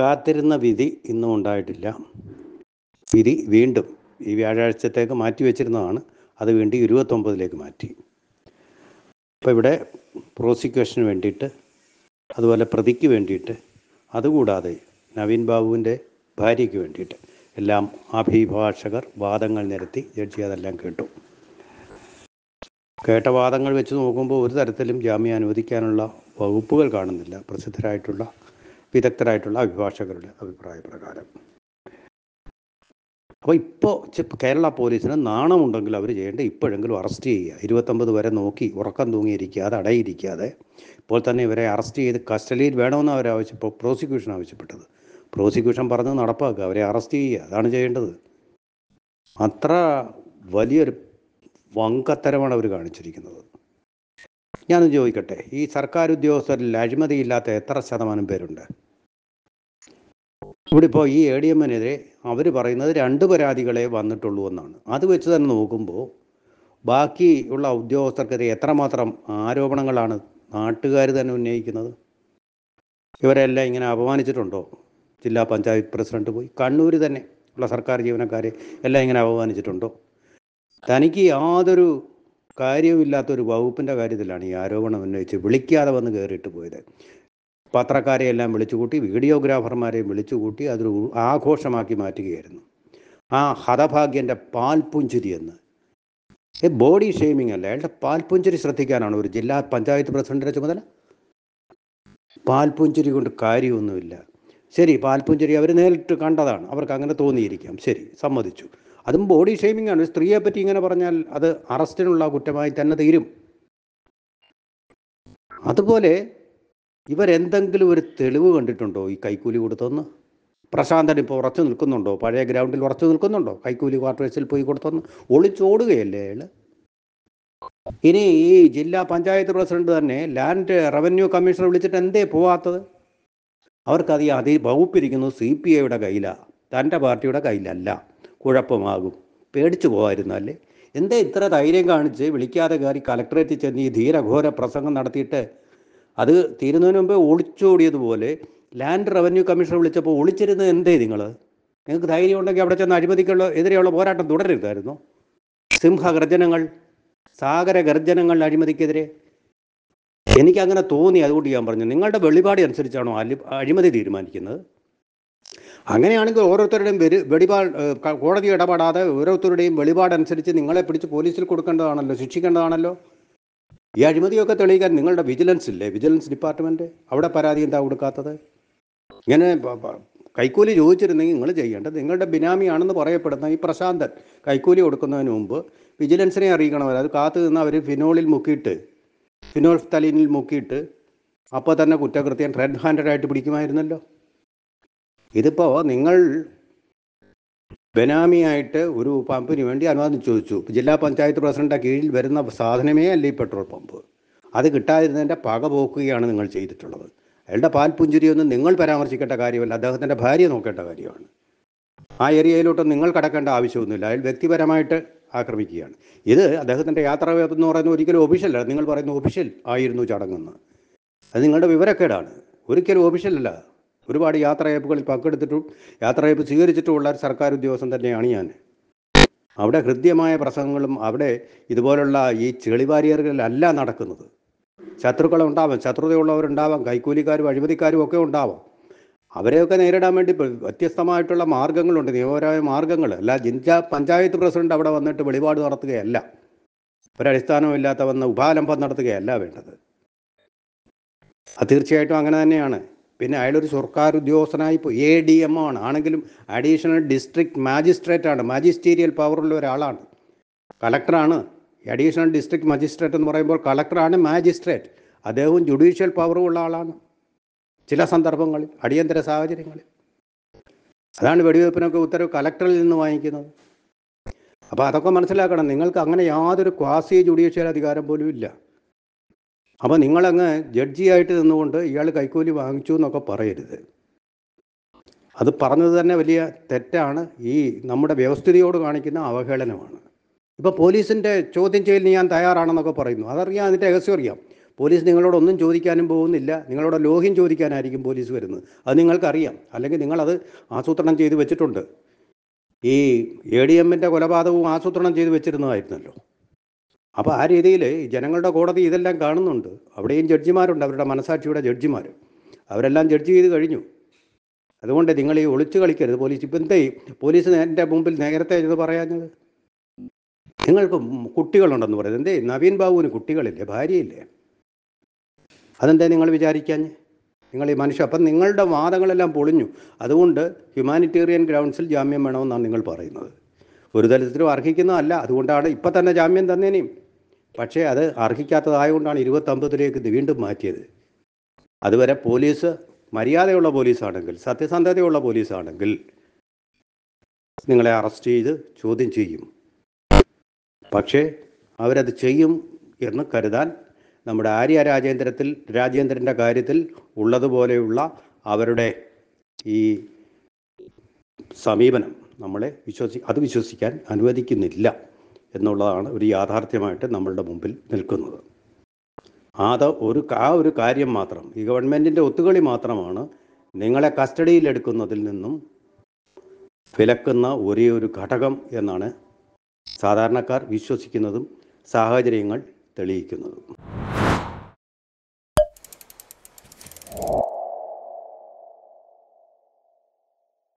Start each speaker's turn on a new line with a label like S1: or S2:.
S1: കാത്തിരുന്ന വിധി ഇന്നും ഉണ്ടായിട്ടില്ല വിധി വീണ്ടും ഈ വ്യാഴാഴ്ചത്തേക്ക് മാറ്റി വെച്ചിരുന്നതാണ് അത് വേണ്ടി ഇരുപത്തൊമ്പതിലേക്ക് മാറ്റി അപ്പോൾ ഇവിടെ പ്രോസിക്യൂഷന് വേണ്ടിയിട്ട് അതുപോലെ പ്രതിക്ക് വേണ്ടിയിട്ട് അതുകൂടാതെ നവീൻ ബാബുവിൻ്റെ ഭാര്യയ്ക്ക് വേണ്ടിയിട്ട് എല്ലാം അഭിഭാഷകർ വാദങ്ങൾ നിരത്തി ജഡ്ജി അതെല്ലാം കേട്ടു കേട്ട വാദങ്ങൾ വെച്ച് നോക്കുമ്പോൾ ഒരു തരത്തിലും ജാമ്യം അനുവദിക്കാനുള്ള വകുപ്പുകൾ കാണുന്നില്ല പ്രസിദ്ധരായിട്ടുള്ള വിദഗ്ധരായിട്ടുള്ള അഭിഭാഷകരുടെ അഭിപ്രായ പ്രകാരം അപ്പോൾ ഇപ്പോൾ കേരള പോലീസിന് നാണമുണ്ടെങ്കിൽ അവർ ചെയ്യേണ്ടത് ഇപ്പോഴെങ്കിലും അറസ്റ്റ് ചെയ്യുക ഇരുപത്തൊമ്പത് വരെ നോക്കി ഉറക്കം തൂങ്ങിയിരിക്കാതെ അടയിരിക്കാതെ ഇപ്പോൾ തന്നെ ഇവരെ അറസ്റ്റ് ചെയ്ത് കസ്റ്റഡിയിൽ വേണമെന്ന് അവരാവശ്യപ്പോൾ പ്രോസിക്യൂഷൻ ആവശ്യപ്പെട്ടത് പ്രോസിക്യൂഷൻ പറഞ്ഞ് നടപ്പാക്കുക അവരെ അറസ്റ്റ് ചെയ്യുക അതാണ് ചെയ്യേണ്ടത് അത്ര വലിയൊരു വങ്കത്തരമാണ് അവർ കാണിച്ചിരിക്കുന്നത് ഞാനൊന്ന് ചോദിക്കട്ടെ ഈ സർക്കാർ ഉദ്യോഗസ്ഥരിൽ അഴിമതിയില്ലാത്ത എത്ര ശതമാനം പേരുണ്ട് ഇവിടെ ഇപ്പോൾ ഈ എ ഡി എമ്മിനെതിരെ അവർ പറയുന്നത് രണ്ട് പരാതികളെ വന്നിട്ടുള്ളൂ എന്നാണ് അത് വെച്ച് തന്നെ നോക്കുമ്പോൾ ബാക്കിയുള്ള ഉദ്യോഗസ്ഥർക്കെതിരെ എത്രമാത്രം ആരോപണങ്ങളാണ് നാട്ടുകാർ തന്നെ ഉന്നയിക്കുന്നത് ഇവരെല്ലാം ഇങ്ങനെ അപമാനിച്ചിട്ടുണ്ടോ ജില്ലാ പഞ്ചായത്ത് പ്രസിഡന്റ് പോയി കണ്ണൂർ തന്നെ ഉള്ള സർക്കാർ ജീവനക്കാരെ എല്ലാം ഇങ്ങനെ അപമാനിച്ചിട്ടുണ്ടോ തനിക്ക് യാതൊരു ഇല്ലാത്തൊരു വകുപ്പിൻ്റെ കാര്യത്തിലാണ് ഈ ആരോപണം ഉന്നയിച്ച് വിളിക്കാതെ വന്ന് കയറിയിട്ട് പോയത് പത്രക്കാരെയെല്ലാം വിളിച്ചുകൂട്ടി വീഡിയോഗ്രാഫർമാരെയും വിളിച്ചുകൂട്ടി അതൊരു ആഘോഷമാക്കി മാറ്റുകയായിരുന്നു ആ ഹതഭാഗ്യൻ്റെ പാൽപുഞ്ചിരി എന്ന് ബോഡി ഷെയ്മിങ് അല്ല അയാളുടെ പാൽപുഞ്ചിരി ശ്രദ്ധിക്കാനാണ് ഒരു ജില്ലാ പഞ്ചായത്ത് പ്രസിഡന്റിൻ്റെ ചുമതല പാൽപുഞ്ചിരി കൊണ്ട് കാര്യമൊന്നുമില്ല ശരി പാൽപുഞ്ചിരി അവർ നേരിട്ട് കണ്ടതാണ് അവർക്ക് അങ്ങനെ തോന്നിയിരിക്കാം ശരി സമ്മതിച്ചു അതും ബോഡി ഷെയ്മിങ് ആണ് ഒരു സ്ത്രീയെ പറ്റി ഇങ്ങനെ പറഞ്ഞാൽ അത് അറസ്റ്റിനുള്ള കുറ്റമായി തന്നെ തീരും അതുപോലെ ഇവരെന്തെങ്കിലും ഒരു തെളിവ് കണ്ടിട്ടുണ്ടോ ഈ കൈക്കൂലി കൊടുത്തെന്ന് പ്രശാന്തൻ ഇപ്പോൾ ഉറച്ചു നിൽക്കുന്നുണ്ടോ പഴയ ഗ്രൗണ്ടിൽ ഉറച്ചു നിൽക്കുന്നുണ്ടോ കൈക്കൂലി ക്വാർട്ടേഴ്സിൽ പോയി കൊടുത്തെന്ന് ഒളിച്ചോടുകയല്ലേ അയാൾ ഇനി ഈ ജില്ലാ പഞ്ചായത്ത് പ്രസിഡന്റ് തന്നെ ലാൻഡ് റവന്യൂ കമ്മീഷണർ വിളിച്ചിട്ട് എന്തേ പോവാത്തത് അവർക്കത് അതി വകുപ്പിരിക്കുന്നത് സി പി ഐയുടെ കയ്യിലാണ് തൻ്റെ പാർട്ടിയുടെ കയ്യിലല്ല കുഴപ്പമാകും പേടിച്ചു പോകായിരുന്നു അല്ലേ എന്തേ ഇത്ര ധൈര്യം കാണിച്ച് വിളിക്കാതെ കയറി കലക്ടറേറ്റിൽ ചെന്ന് ഈ ധീരഘോര പ്രസംഗം നടത്തിയിട്ട് അത് തീരുന്നതിന് മുമ്പ് ഒളിച്ചോടിയതുപോലെ ലാൻഡ് റവന്യൂ കമ്മീഷണർ വിളിച്ചപ്പോൾ ഒളിച്ചിരുന്നത് എന്തേ നിങ്ങൾ നിങ്ങൾക്ക് ധൈര്യം ഉണ്ടെങ്കിൽ അവിടെ ചെന്ന് അഴിമതിക്കുള്ള എതിരെയുള്ള പോരാട്ടം തുടരരുതായിരുന്നു സിംഹഗർജനങ്ങൾ സാഗര ഗർജനങ്ങൾ അഴിമതിക്കെതിരെ എനിക്ക് അങ്ങനെ തോന്നി അതുകൊണ്ട് ഞാൻ പറഞ്ഞു നിങ്ങളുടെ വെളിപാട് അനുസരിച്ചാണോ അലി അഴിമതി തീരുമാനിക്കുന്നത് അങ്ങനെയാണെങ്കിൽ ഓരോരുത്തരുടെയും വെരി വെളിപാട് കോടതി ഇടപെടാതെ ഓരോരുത്തരുടെയും വെളിപാടനുസരിച്ച് നിങ്ങളെ പിടിച്ച് പോലീസിൽ കൊടുക്കേണ്ടതാണല്ലോ ശിക്ഷിക്കേണ്ടതാണല്ലോ ഈ അഴിമതിയൊക്കെ തെളിയിക്കാൻ നിങ്ങളുടെ വിജിലൻസ് ഇല്ലേ വിജിലൻസ് ഡിപ്പാർട്ട്മെൻറ്റ് അവിടെ പരാതി എന്താ കൊടുക്കാത്തത് ഇങ്ങനെ കൈക്കൂലി ചോദിച്ചിരുന്നെങ്കിൽ നിങ്ങൾ ചെയ്യേണ്ടത് നിങ്ങളുടെ ബിനാമിയാണെന്ന് പറയപ്പെടുന്ന ഈ പ്രശാന്തൻ കൈക്കൂലി കൊടുക്കുന്നതിന് മുമ്പ് വിജിലൻസിനെ അറിയിക്കണമല്ലോ അത് കാത്തു നിന്ന് അവർ ഫിനോളിൽ മുക്കിയിട്ട് ഫിനോൾ തലീനിൽ മുക്കിയിട്ട് അപ്പോൾ തന്നെ കുറ്റകൃത്യം റെഡ് ഹാൻഡഡ് ആയിട്ട് പിടിക്കുമായിരുന്നല്ലോ ഇതിപ്പോൾ നിങ്ങൾ ബനാമിയായിട്ട് ഒരു പമ്പിന് വേണ്ടി അനുവാദം ചോദിച്ചു ജില്ലാ പഞ്ചായത്ത് പ്രസിഡന്റിന്റെ കീഴിൽ വരുന്ന സാധനമേ അല്ല ഈ പെട്രോൾ പമ്പ് അത് കിട്ടാതിരുന്നതിൻ്റെ പക പോക്കുകയാണ് നിങ്ങൾ ചെയ്തിട്ടുള്ളത് അയാളുടെ പാൽപുഞ്ചിരിയൊന്നും നിങ്ങൾ പരാമർശിക്കേണ്ട കാര്യമല്ല അദ്ദേഹത്തിൻ്റെ ഭാര്യ നോക്കേണ്ട കാര്യമാണ് ആ ഏരിയയിലോട്ട് നിങ്ങൾ കടക്കേണ്ട ആവശ്യമൊന്നുമില്ല അയാൾ വ്യക്തിപരമായിട്ട് ആക്രമിക്കുകയാണ് ഇത് അദ്ദേഹത്തിൻ്റെ യാത്രാ എന്ന് പറയുന്നത് ഒരിക്കലും ഒഫീഷ്യലല്ല നിങ്ങൾ പറയുന്ന ഒഫീഷ്യൽ ആയിരുന്നു ചടങ്ങെന്ന് അത് നിങ്ങളുടെ വിവരക്കേടാണ് ഒരിക്കലും ഒഫീഷ്യലല്ല ഒരുപാട് യാത്രയയപ്പുകളിൽ പങ്കെടുത്തിട്ടും യാത്രയയപ്പ് സ്വീകരിച്ചിട്ടുമുള്ള ഒരു സർക്കാർ ഉദ്യോഗസ്ഥൻ തന്നെയാണ് ഞാൻ അവിടെ ഹൃദ്യമായ പ്രസംഗങ്ങളും അവിടെ ഇതുപോലുള്ള ഈ ചെളിവാരിയറുകളിലല്ല നടക്കുന്നത് ശത്രുക്കളുണ്ടാവാം ശത്രുതയുള്ളവരുണ്ടാവാം കൈക്കൂലിക്കാരും അഴിമതിക്കാരും ഒക്കെ ഉണ്ടാവാം അവരെയൊക്കെ നേരിടാൻ വേണ്ടി വ്യത്യസ്തമായിട്ടുള്ള മാർഗങ്ങളുണ്ട് നിയമപരമായ മാർഗങ്ങൾ അല്ല ജില്ലാ പഞ്ചായത്ത് പ്രസിഡന്റ് അവിടെ വന്നിട്ട് വെളിപാട് നടത്തുകയല്ല ഒരടിസ്ഥാനമില്ലാത്ത വന്ന് ഉപാലംബം നടത്തുകയല്ല വേണ്ടത് തീർച്ചയായിട്ടും അങ്ങനെ തന്നെയാണ് പിന്നെ അയാളൊരു സർക്കാർ ഉദ്യോഗസ്ഥനായി എ ഡി എം ആണ് ആണെങ്കിലും അഡീഷണൽ ഡിസ്ട്രിക്ട് മാജിസ്ട്രേറ്റ് ആണ് മാജിസ്റ്റീരിയൽ പവറുള്ള ഒരാളാണ് കളക്ടറാണ് അഡീഷണൽ ഡിസ്ട്രിക്ട് മജിസ്ട്രേറ്റ് എന്ന് പറയുമ്പോൾ കളക്ടറാണ് മാജിസ്ട്രേറ്റ് അദ്ദേഹവും ജുഡീഷ്യൽ പവറുള്ള ആളാണ് ചില സന്ദർഭങ്ങളിൽ അടിയന്തര സാഹചര്യങ്ങളിൽ അതാണ് വെടിവെപ്പിനൊക്കെ ഉത്തരവ് കളക്ടറിൽ നിന്ന് വാങ്ങിക്കുന്നത് അപ്പോൾ അതൊക്കെ മനസ്സിലാക്കണം നിങ്ങൾക്ക് അങ്ങനെ യാതൊരു ക്വാസി ജുഡീഷ്യൽ അധികാരം പോലും ഇല്ല അപ്പോൾ നിങ്ങളങ്ങ് ആയിട്ട് നിന്നുകൊണ്ട് ഇയാൾ കൈക്കൂലി വാങ്ങിച്ചു എന്നൊക്കെ പറയരുത് അത് പറഞ്ഞത് തന്നെ വലിയ തെറ്റാണ് ഈ നമ്മുടെ വ്യവസ്ഥിതിയോട് കാണിക്കുന്ന അവഹേളനമാണ് ഇപ്പോൾ പോലീസിൻ്റെ ചോദ്യം ചെയ്യലിന് ഞാൻ തയ്യാറാണെന്നൊക്കെ പറയുന്നു അതറിയാം അതിൻ്റെ രഹസ്യം അറിയാം പോലീസ് നിങ്ങളോടൊന്നും ചോദിക്കാനും പോകുന്നില്ല നിങ്ങളോട് ലോഹ്യം ചോദിക്കാനായിരിക്കും പോലീസ് വരുന്നത് അത് നിങ്ങൾക്കറിയാം അല്ലെങ്കിൽ നിങ്ങളത് ആസൂത്രണം ചെയ്ത് വെച്ചിട്ടുണ്ട് ഈ എ ഡി എമ്മിൻ്റെ കൊലപാതകവും ആസൂത്രണം ചെയ്ത് വെച്ചിരുന്നതായിരുന്നല്ലോ അപ്പോൾ ആ രീതിയിൽ ജനങ്ങളുടെ കോടതി ഇതെല്ലാം കാണുന്നുണ്ട് അവിടെയും ജഡ്ജിമാരുണ്ട് അവരുടെ മനസാക്ഷിയുടെ ജഡ്ജിമാർ അവരെല്ലാം ജഡ്ജ് ചെയ്ത് കഴിഞ്ഞു അതുകൊണ്ട് നിങ്ങൾ ഈ ഒളിച്ചു കളിക്കരുത് പോലീസ് ഇപ്പം എന്തേ പോലീസ് എൻ്റെ മുമ്പിൽ നേരത്തെ ഇത് പറയാഞ്ഞത് നിങ്ങൾക്ക് കുട്ടികളുണ്ടെന്ന് പറയുന്നത് എന്തേ നവീൻ ബാബുവിന് കുട്ടികളില്ലേ ഭാര്യയില്ലേ അതെന്തേ നിങ്ങൾ വിചാരിക്കാഞ്ഞ് നിങ്ങൾ ഈ മനുഷ്യ അപ്പം നിങ്ങളുടെ വാദങ്ങളെല്ലാം പൊളിഞ്ഞു അതുകൊണ്ട് ഹ്യൂമാനിറ്റേറിയൻ ഗ്രൗണ്ട്സിൽ ജാമ്യം വേണമെന്നാണ് നിങ്ങൾ പറയുന്നത് ഒരു തരത്തിലും അർഹിക്കുന്നതല്ല അതുകൊണ്ടാണ് ഇപ്പം തന്നെ ജാമ്യം തന്നേനെയും പക്ഷേ അത് അർഹിക്കാത്തതായതുകൊണ്ടാണ് ഇരുപത്തൊമ്പതിലേക്ക് വീണ്ടും മാറ്റിയത് അതുവരെ പോലീസ് മര്യാദയുള്ള പോലീസാണെങ്കിൽ സത്യസന്ധതയുള്ള പോലീസാണെങ്കിൽ നിങ്ങളെ അറസ്റ്റ് ചെയ്ത് ചോദ്യം ചെയ്യും പക്ഷേ അവരത് ചെയ്യും എന്ന് കരുതാൻ നമ്മുടെ ആര്യ രാജേന്ദ്രത്തിൽ രാജേന്ദ്രൻ്റെ കാര്യത്തിൽ ഉള്ളതുപോലെയുള്ള അവരുടെ ഈ സമീപനം നമ്മളെ വിശ്വസി അത് വിശ്വസിക്കാൻ അനുവദിക്കുന്നില്ല എന്നുള്ളതാണ് ഒരു യാഥാർത്ഥ്യമായിട്ട് നമ്മളുടെ മുമ്പിൽ നിൽക്കുന്നത് അത് ഒരു ആ ഒരു കാര്യം മാത്രം ഈ ഗവൺമെൻറ്റിൻ്റെ ഒത്തുകളി മാത്രമാണ് നിങ്ങളെ കസ്റ്റഡിയിലെടുക്കുന്നതിൽ നിന്നും വിലക്കുന്ന ഒരേ ഒരു ഘടകം എന്നാണ് സാധാരണക്കാർ വിശ്വസിക്കുന്നതും സാഹചര്യങ്ങൾ തെളിയിക്കുന്നതും